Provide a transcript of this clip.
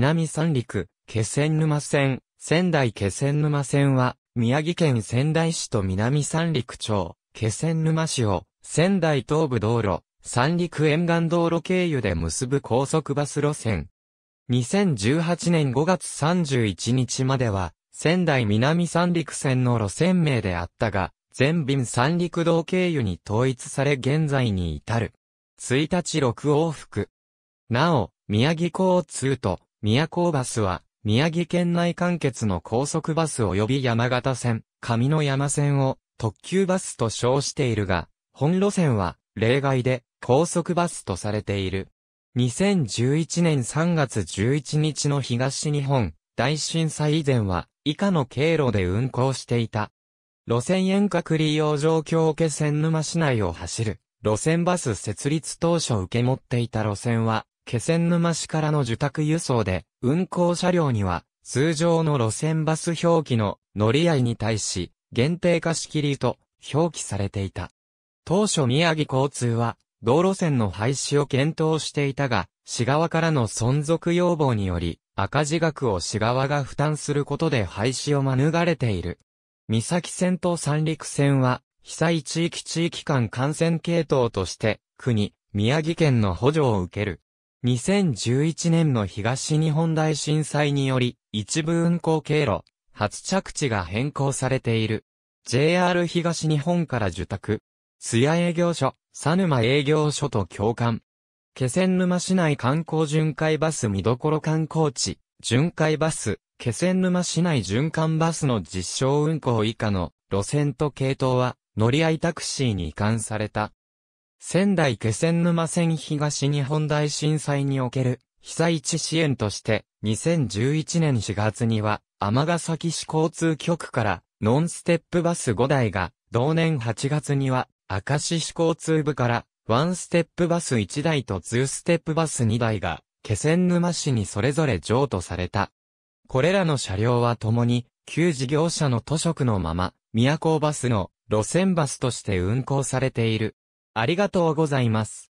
南三陸、気仙沼線、仙台気仙沼線は、宮城県仙台市と南三陸町、気仙沼市を、仙台東部道路、三陸沿岸道路経由で結ぶ高速バス路線。2018年5月31日までは、仙台南三陸線の路線名であったが、全便三陸道経由に統一され現在に至る。1日6往復。なお、宮城交通と宮古バスは、宮城県内間欠の高速バス及び山形線、上野山線を特急バスと称しているが、本路線は例外で高速バスとされている。2011年3月11日の東日本大震災以前は以下の経路で運行していた。路線遠隔利用状況を気仙沼市内を走る路線バス設立当初受け持っていた路線は気仙沼市からの受託輸送で、運行車両には、通常の路線バス表記の乗り合いに対し、限定化しきりと表記されていた。当初宮城交通は、道路線の廃止を検討していたが、市側からの存続要望により、赤字額を市側が負担することで廃止を免れている。三崎線と三陸線は、被災地域地域間感染系統として、国、宮城県の補助を受ける。2011年の東日本大震災により、一部運行経路、発着地が変更されている。JR 東日本から受託、津屋営業所、佐沼営業所と共感。気仙沼市内観光巡回バス見どころ観光地、巡回バス、気仙沼市内循環バスの実証運行以下の路線と系統は乗り合いタクシーに移管された。仙台気仙沼線東日本大震災における被災地支援として2011年4月には尼崎市交通局からノンステップバス5台が同年8月には明石市交通部からワンステップバス1台とツーステップバス2台が気仙沼市にそれぞれ譲渡された。これらの車両は共に旧事業者の都職のまま、都バスの路線バスとして運行されている。ありがとうございます。